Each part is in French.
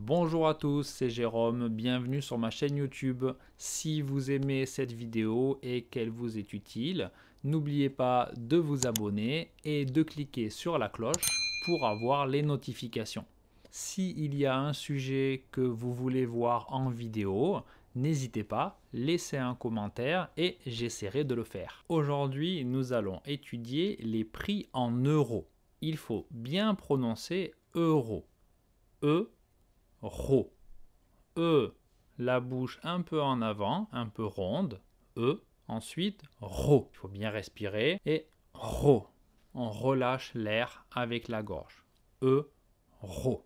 Bonjour à tous, c'est Jérôme, bienvenue sur ma chaîne YouTube. Si vous aimez cette vidéo et qu'elle vous est utile, n'oubliez pas de vous abonner et de cliquer sur la cloche pour avoir les notifications. S'il y a un sujet que vous voulez voir en vidéo, n'hésitez pas, laissez un commentaire et j'essaierai de le faire. Aujourd'hui, nous allons étudier les prix en euros. Il faut bien prononcer euro. E ro. E, la bouche un peu en avant, un peu ronde. E, ensuite ro. Il faut bien respirer. Et ro. On relâche l'air avec la gorge. E, ro.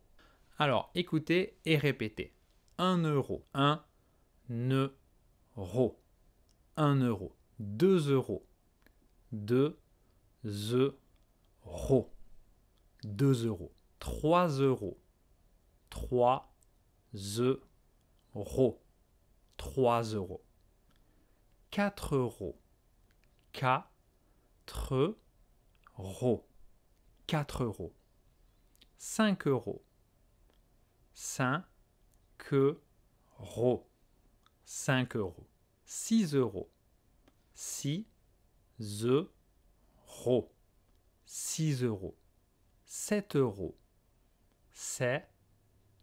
Alors, écoutez et répétez. 1 euro. 1 Rho. 1 euro. 2 euros. 2 euros. 2 euros. 3 euros. 3 euros. 3 euros. 4 euros. 4 euros. 4 euros. 5 euros. 5 euros. 5 euros. 6 euros. 6 euros. 6 euros. 7 euros. 7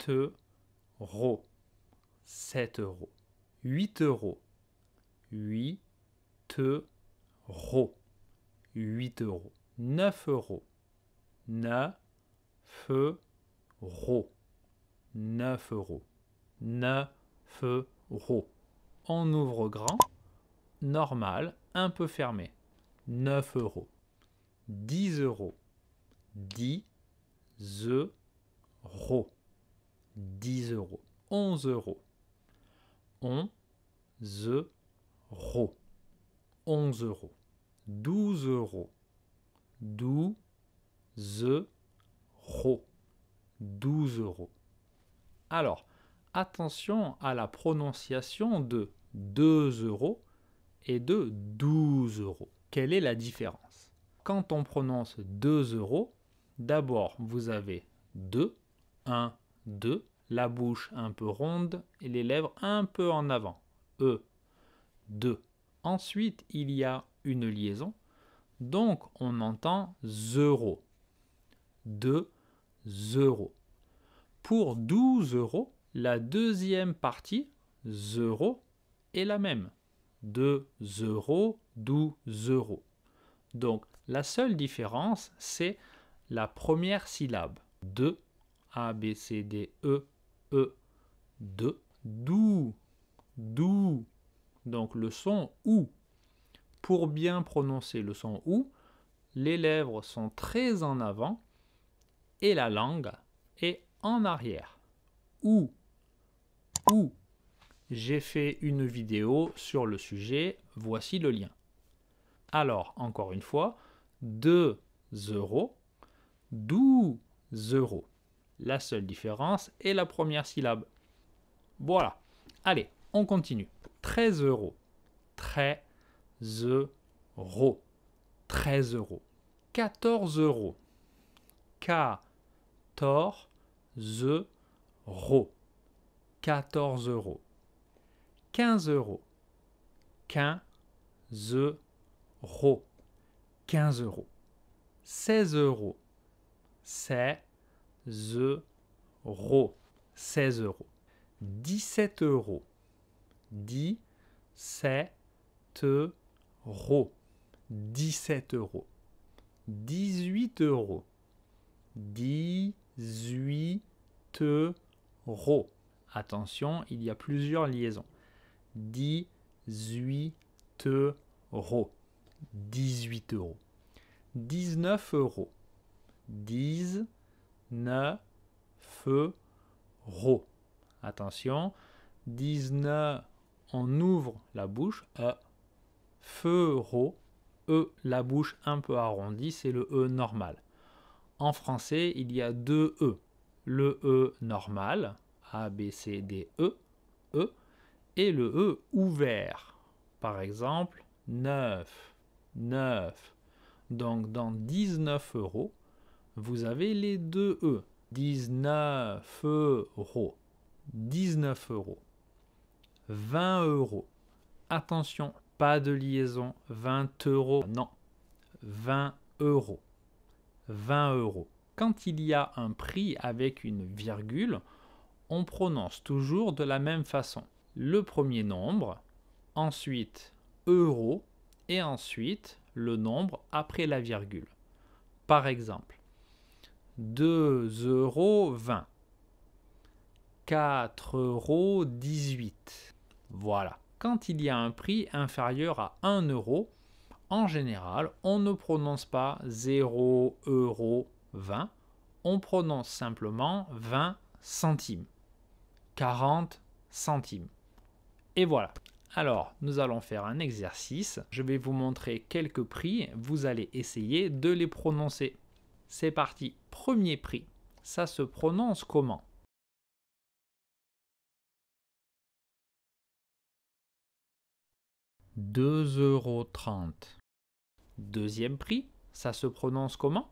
euros, 7 euros, 8 euros, 8 euros, 8 euros, 9 euros, 9 euros, 9 euros, 9 euros. On ouvre grand, normal, un peu fermé, 9 euros, 10 euros, 10 euros. 10 euros, 11 euros. 11 ze, ro. 11 euros, 12 euros, 12 euros, 12 euros. Alors, attention à la prononciation de 2 euros et de 12 euros. Quelle est la différence Quand on prononce 2 euros, d'abord vous avez 2, 1, 2, la bouche un peu ronde et les lèvres un peu en avant. E, 2. Ensuite, il y a une liaison, donc on entend 0. 2, 0. Pour 12 euros, la deuxième partie, 0, est la même. 2 0, 12 euros. Donc la seule différence, c'est la première syllabe. 2 a, B, C, D, E, E, 2. D'où, d'où. Donc le son OU. Pour bien prononcer le son OU, les lèvres sont très en avant et la langue est en arrière. OU, OU. J'ai fait une vidéo sur le sujet, voici le lien. Alors, encore une fois, 2 euros, 12 euros. La seule différence est la première syllabe. Voilà. Allez, on continue. 13 euros. 13 euros. 13 euros. 14 euros. 14 euros. 14 euros. 15 euros. 15 euros. 15 euros. 16 euros. 16 euros. 16 euros. 17 euros. 17 euros. 17 euros. 18 euros. 18 euros. Attention, il y a plusieurs liaisons. 18 euros. 18 euros. 19 euros. 10 Neu-feu-ro Attention, 19, on ouvre la bouche, e, euh, feu ro e, la bouche un peu arrondie, c'est le e normal. En français, il y a deux e, le e normal, a, b, c, d, e, e, et le e ouvert. Par exemple, 9, neuf. Donc dans 19 euros, vous avez les deux E. 19 euros. 19 euros. 20 euros. Attention, pas de liaison. 20 euros. Non. 20 euros. 20 euros. Quand il y a un prix avec une virgule, on prononce toujours de la même façon. Le premier nombre, ensuite euros et ensuite le nombre après la virgule. Par exemple, 2,20 euros. 4,18 euros. Voilà. Quand il y a un prix inférieur à 1 euro, en général, on ne prononce pas 0 euro 20, on prononce simplement 20 centimes. 40 centimes. Et voilà. Alors, nous allons faire un exercice. Je vais vous montrer quelques prix. Vous allez essayer de les prononcer. C'est parti. Premier prix. Ça se prononce comment Deux euros. Deuxième prix. Ça se prononce comment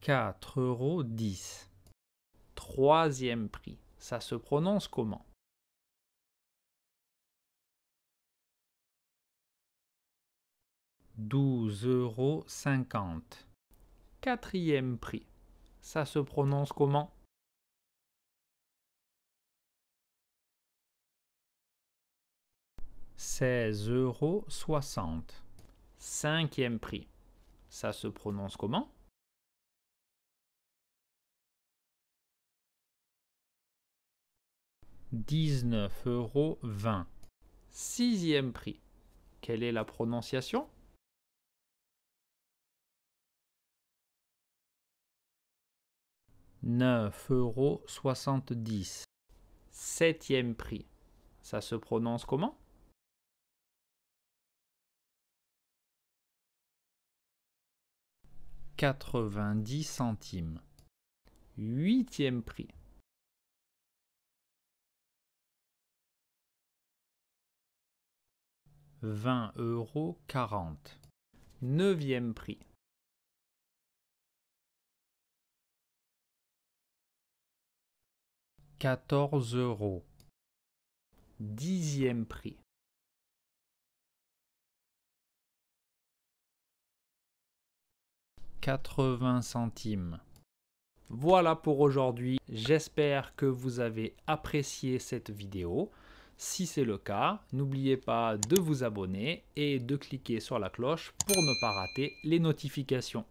4,10 euros. Troisième prix. Ça se prononce comment Douze euros. Quatrième prix. Ça se prononce comment Seize euros. soixante. Cinquième prix. Ça se prononce comment Dix-neuf euros. vingt. Sixième prix. Quelle est la prononciation Neuf euros. Septième prix. Ça se prononce comment Quatre-vingt-dix centimes. Huitième prix. Vingt euros quarante. Neuvième prix. 14 euros. Dixième prix. quatre centimes. Voilà pour aujourd'hui. J'espère que vous avez apprécié cette vidéo. Si c'est le cas, n'oubliez pas de vous abonner et de cliquer sur la cloche pour ne pas rater les notifications.